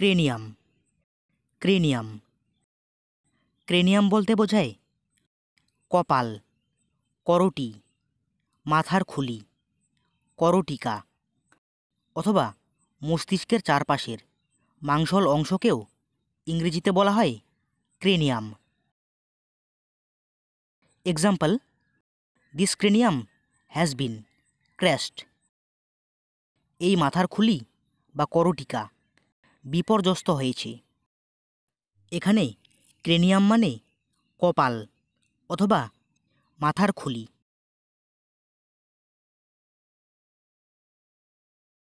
cranium cranium cranium বলতে বোঝায় কপাল করটি মাথার খুলি করটিকা অথবা মস্তিষ্কের চারপাশের মাংসল অংশকেও ইংরেজিতে বলা হয় cranium example this cranium has been crushed এই মাথার খুলি বা করটিকা বিপর্যস্ত হয়েছে এখানে ক্রেনিয়াম মানে কপাল অথবা মাথার খুলি